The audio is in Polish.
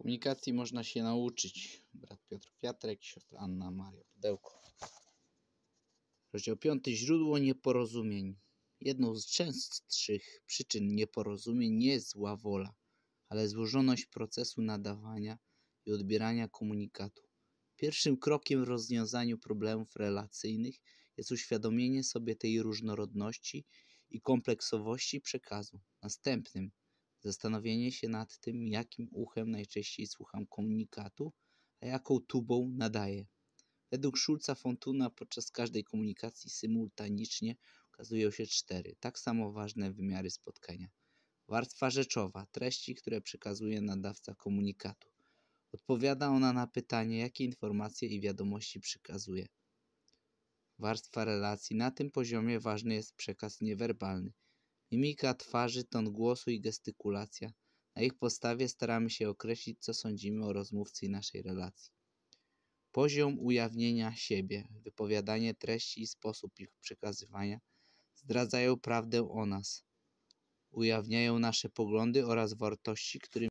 Komunikacji można się nauczyć. Brat Piotr Piotrek, siostra Anna Maria Pudełko. Rozdział 5. Źródło nieporozumień. Jedną z częstszych przyczyn nieporozumień nie jest zła wola, ale złożoność procesu nadawania i odbierania komunikatu. Pierwszym krokiem w rozwiązaniu problemów relacyjnych jest uświadomienie sobie tej różnorodności i kompleksowości przekazu. Następnym Zastanowienie się nad tym, jakim uchem najczęściej słucham komunikatu, a jaką tubą nadaję. Według Schulza Fontuna podczas każdej komunikacji symultanicznie ukazują się cztery tak samo ważne wymiary spotkania. Warstwa rzeczowa, treści, które przekazuje nadawca komunikatu. Odpowiada ona na pytanie, jakie informacje i wiadomości przekazuje. Warstwa relacji, na tym poziomie ważny jest przekaz niewerbalny – Mimika twarzy, ton głosu i gestykulacja. Na ich podstawie staramy się określić, co sądzimy o rozmówcy i naszej relacji. Poziom ujawnienia siebie, wypowiadanie treści i sposób ich przekazywania zdradzają prawdę o nas, ujawniają nasze poglądy oraz wartości, którymi